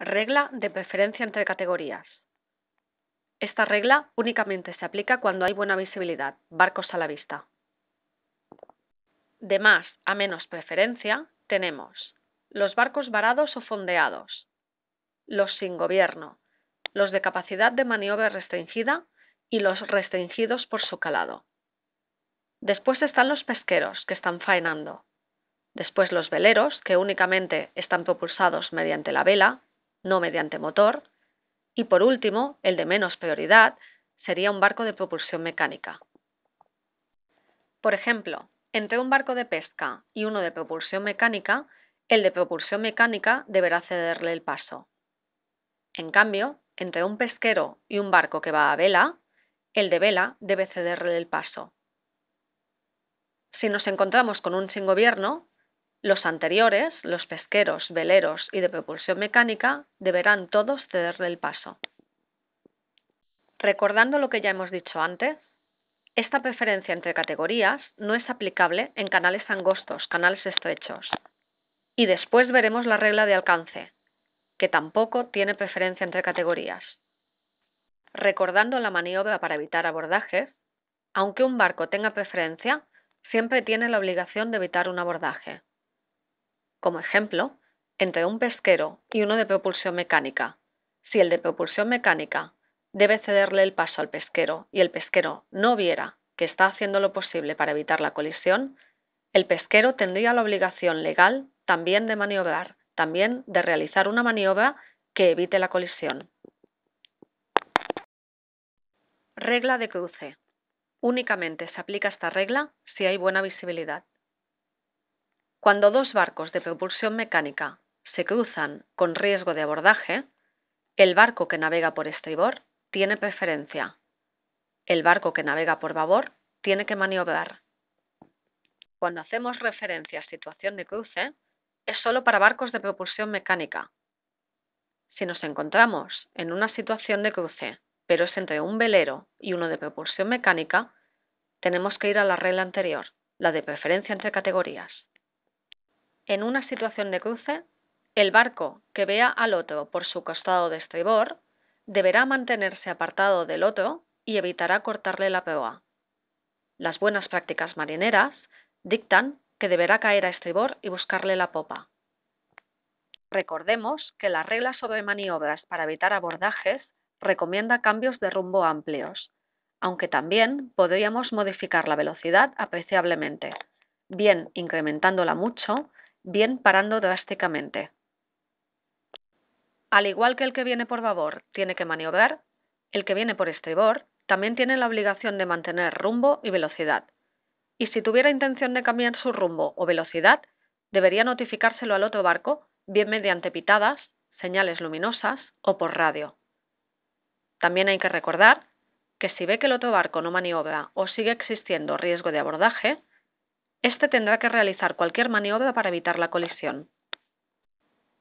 Regla de preferencia entre categorías. Esta regla únicamente se aplica cuando hay buena visibilidad, barcos a la vista. De más a menos preferencia tenemos los barcos varados o fondeados, los sin gobierno, los de capacidad de maniobra restringida y los restringidos por su calado. Después están los pesqueros, que están faenando. Después los veleros, que únicamente están propulsados mediante la vela no mediante motor, y por último, el de menos prioridad, sería un barco de propulsión mecánica. Por ejemplo, entre un barco de pesca y uno de propulsión mecánica, el de propulsión mecánica deberá cederle el paso. En cambio, entre un pesquero y un barco que va a vela, el de vela debe cederle el paso. Si nos encontramos con un sin gobierno, los anteriores, los pesqueros, veleros y de propulsión mecánica, deberán todos cederle el paso. Recordando lo que ya hemos dicho antes, esta preferencia entre categorías no es aplicable en canales angostos, canales estrechos. Y después veremos la regla de alcance, que tampoco tiene preferencia entre categorías. Recordando la maniobra para evitar abordajes, aunque un barco tenga preferencia, siempre tiene la obligación de evitar un abordaje como ejemplo, entre un pesquero y uno de propulsión mecánica. Si el de propulsión mecánica debe cederle el paso al pesquero y el pesquero no viera que está haciendo lo posible para evitar la colisión, el pesquero tendría la obligación legal también de maniobrar, también de realizar una maniobra que evite la colisión. Regla de cruce. Únicamente se aplica esta regla si hay buena visibilidad. Cuando dos barcos de propulsión mecánica se cruzan con riesgo de abordaje, el barco que navega por estribor tiene preferencia. El barco que navega por babor tiene que maniobrar. Cuando hacemos referencia a situación de cruce, es solo para barcos de propulsión mecánica. Si nos encontramos en una situación de cruce, pero es entre un velero y uno de propulsión mecánica, tenemos que ir a la regla anterior, la de preferencia entre categorías en una situación de cruce, el barco que vea al otro por su costado de estribor deberá mantenerse apartado del otro y evitará cortarle la proa. Las buenas prácticas marineras dictan que deberá caer a estribor y buscarle la popa. Recordemos que la regla sobre maniobras para evitar abordajes recomienda cambios de rumbo amplios, aunque también podríamos modificar la velocidad apreciablemente, bien incrementándola mucho bien parando drásticamente. Al igual que el que viene por babor tiene que maniobrar, el que viene por estribor también tiene la obligación de mantener rumbo y velocidad. Y si tuviera intención de cambiar su rumbo o velocidad, debería notificárselo al otro barco, bien mediante pitadas, señales luminosas o por radio. También hay que recordar que si ve que el otro barco no maniobra o sigue existiendo riesgo de abordaje, este tendrá que realizar cualquier maniobra para evitar la colisión.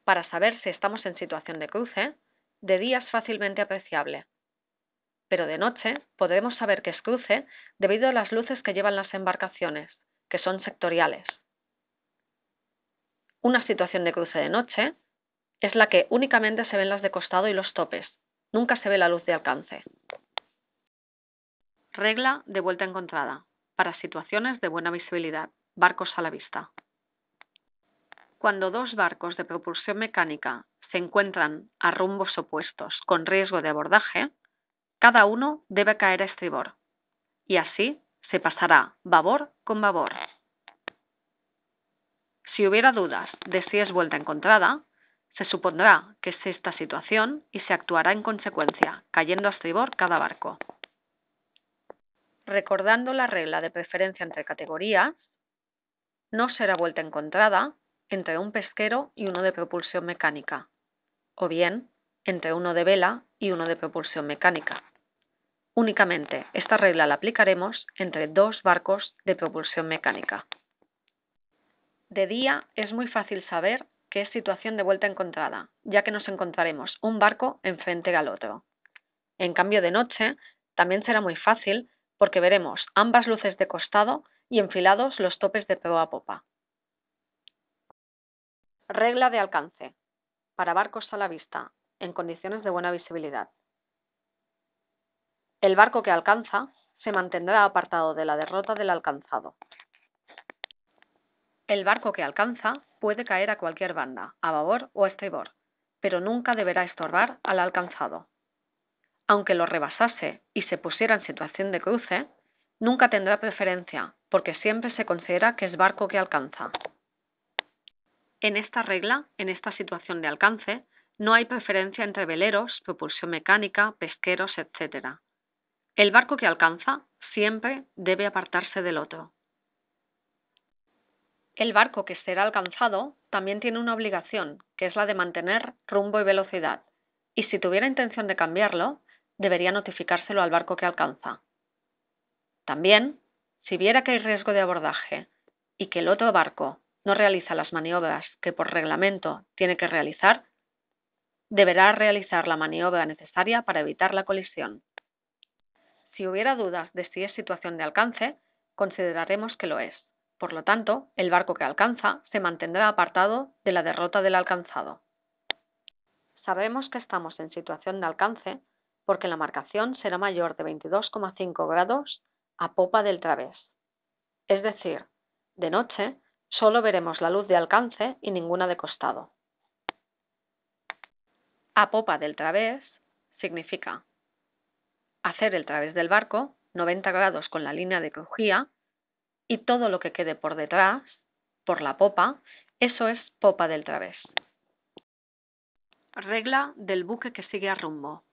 Para saber si estamos en situación de cruce, de día es fácilmente apreciable, pero de noche podremos saber que es cruce debido a las luces que llevan las embarcaciones, que son sectoriales. Una situación de cruce de noche es la que únicamente se ven las de costado y los topes, nunca se ve la luz de alcance. Regla de vuelta encontrada para situaciones de buena visibilidad, barcos a la vista. Cuando dos barcos de propulsión mecánica se encuentran a rumbos opuestos con riesgo de abordaje, cada uno debe caer a estribor y así se pasará babor con babor. Si hubiera dudas de si es vuelta encontrada, se supondrá que es esta situación y se actuará en consecuencia, cayendo a estribor cada barco recordando la regla de preferencia entre categorías, no será vuelta encontrada entre un pesquero y uno de propulsión mecánica, o bien entre uno de vela y uno de propulsión mecánica. Únicamente esta regla la aplicaremos entre dos barcos de propulsión mecánica. De día es muy fácil saber qué es situación de vuelta encontrada, ya que nos encontraremos un barco enfrente al otro. En cambio de noche, también será muy fácil porque veremos ambas luces de costado y enfilados los topes de proa a popa. Regla de alcance. Para barcos a la vista, en condiciones de buena visibilidad. El barco que alcanza se mantendrá apartado de la derrota del alcanzado. El barco que alcanza puede caer a cualquier banda, a babor o a estribor, pero nunca deberá estorbar al alcanzado aunque lo rebasase y se pusiera en situación de cruce, nunca tendrá preferencia, porque siempre se considera que es barco que alcanza. En esta regla, en esta situación de alcance, no hay preferencia entre veleros, propulsión mecánica, pesqueros, etc. El barco que alcanza siempre debe apartarse del otro. El barco que será alcanzado también tiene una obligación, que es la de mantener rumbo y velocidad, y si tuviera intención de cambiarlo, debería notificárselo al barco que alcanza. También, si viera que hay riesgo de abordaje y que el otro barco no realiza las maniobras que por reglamento tiene que realizar, deberá realizar la maniobra necesaria para evitar la colisión. Si hubiera dudas de si es situación de alcance, consideraremos que lo es. Por lo tanto, el barco que alcanza se mantendrá apartado de la derrota del alcanzado. Sabemos que estamos en situación de alcance porque la marcación será mayor de 22,5 grados a popa del través. Es decir, de noche solo veremos la luz de alcance y ninguna de costado. A popa del través significa hacer el través del barco 90 grados con la línea de crujía y todo lo que quede por detrás, por la popa, eso es popa del través. Regla del buque que sigue a rumbo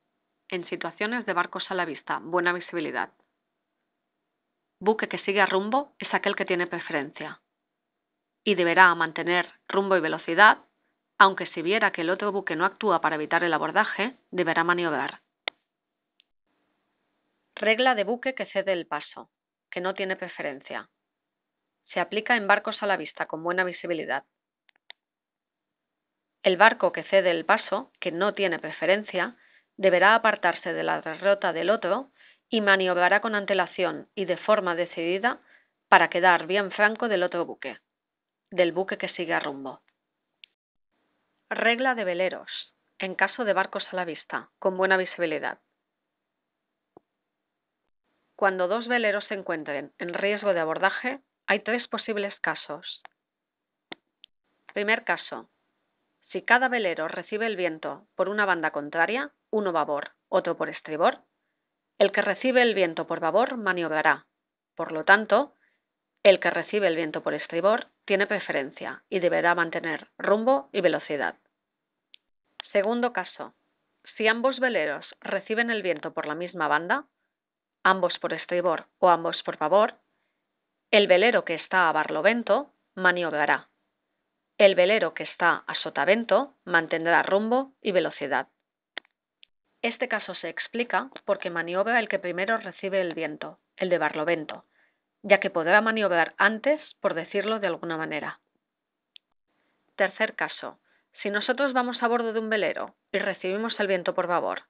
en situaciones de barcos a la vista, buena visibilidad. Buque que sigue a rumbo es aquel que tiene preferencia y deberá mantener rumbo y velocidad, aunque si viera que el otro buque no actúa para evitar el abordaje, deberá maniobrar. Regla de buque que cede el paso, que no tiene preferencia. Se aplica en barcos a la vista con buena visibilidad. El barco que cede el paso, que no tiene preferencia, deberá apartarse de la derrota del otro y maniobrará con antelación y de forma decidida para quedar bien franco del otro buque, del buque que sigue a rumbo. Regla de veleros, en caso de barcos a la vista, con buena visibilidad. Cuando dos veleros se encuentren en riesgo de abordaje, hay tres posibles casos. Primer caso, si cada velero recibe el viento por una banda contraria, uno babor, otro por estribor, el que recibe el viento por babor maniobrará. Por lo tanto, el que recibe el viento por estribor tiene preferencia y deberá mantener rumbo y velocidad. Segundo caso. Si ambos veleros reciben el viento por la misma banda, ambos por estribor o ambos por babor, el velero que está a barlovento maniobrará. El velero que está a sotavento mantendrá rumbo y velocidad. Este caso se explica porque maniobra el que primero recibe el viento, el de Barlovento, ya que podrá maniobrar antes, por decirlo de alguna manera. Tercer caso. Si nosotros vamos a bordo de un velero y recibimos el viento por favor,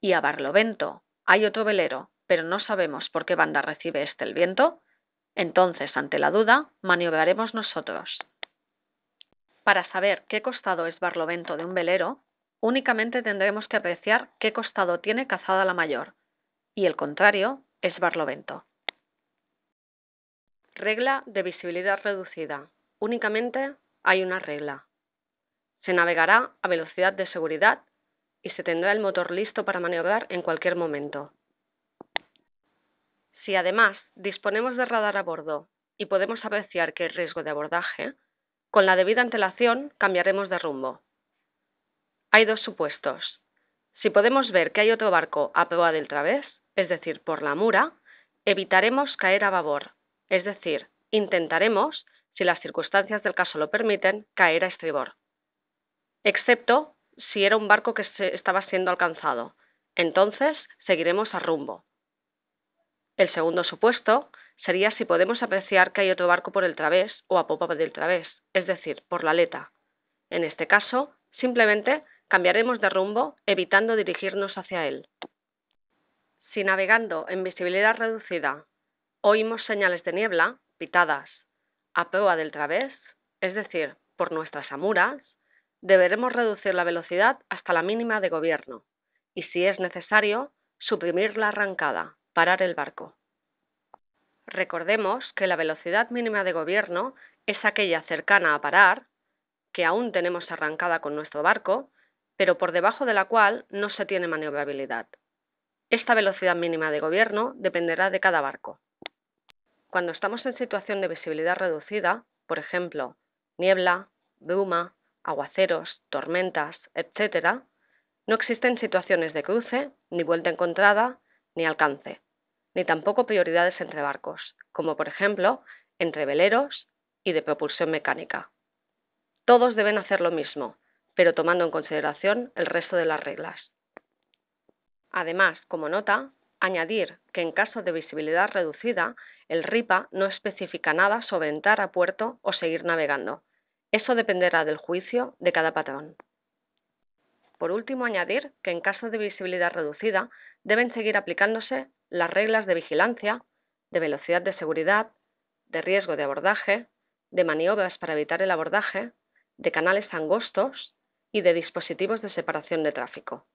y a Barlovento hay otro velero, pero no sabemos por qué banda recibe este el viento, entonces, ante la duda, maniobraremos nosotros, para saber qué costado es Barlovento de un velero, únicamente tendremos que apreciar qué costado tiene Cazada la Mayor, y el contrario es Barlovento. Regla de visibilidad reducida. Únicamente hay una regla. Se navegará a velocidad de seguridad y se tendrá el motor listo para maniobrar en cualquier momento. Si además disponemos de radar a bordo y podemos apreciar que el riesgo de abordaje con la debida antelación cambiaremos de rumbo. Hay dos supuestos. Si podemos ver que hay otro barco a proa del través, es decir, por la mura, evitaremos caer a babor, es decir, intentaremos, si las circunstancias del caso lo permiten, caer a estribor. Excepto si era un barco que se estaba siendo alcanzado. Entonces seguiremos a rumbo. El segundo supuesto sería si podemos apreciar que hay otro barco por el través o a popa del través, es decir, por la aleta. En este caso, simplemente cambiaremos de rumbo evitando dirigirnos hacia él. Si navegando en visibilidad reducida oímos señales de niebla, pitadas, a proa del través, es decir, por nuestras amuras, deberemos reducir la velocidad hasta la mínima de gobierno y, si es necesario, suprimir la arrancada, parar el barco. Recordemos que la velocidad mínima de gobierno es aquella cercana a parar, que aún tenemos arrancada con nuestro barco, pero por debajo de la cual no se tiene maniobrabilidad. Esta velocidad mínima de gobierno dependerá de cada barco. Cuando estamos en situación de visibilidad reducida, por ejemplo, niebla, bruma, aguaceros, tormentas, etc., no existen situaciones de cruce, ni vuelta encontrada, ni alcance ni tampoco prioridades entre barcos, como por ejemplo entre veleros y de propulsión mecánica. Todos deben hacer lo mismo, pero tomando en consideración el resto de las reglas. Además, como nota, añadir que en caso de visibilidad reducida, el RIPA no especifica nada sobre entrar a puerto o seguir navegando. Eso dependerá del juicio de cada patrón. Por último, añadir que en caso de visibilidad reducida deben seguir aplicándose las reglas de vigilancia, de velocidad de seguridad, de riesgo de abordaje, de maniobras para evitar el abordaje, de canales angostos y de dispositivos de separación de tráfico.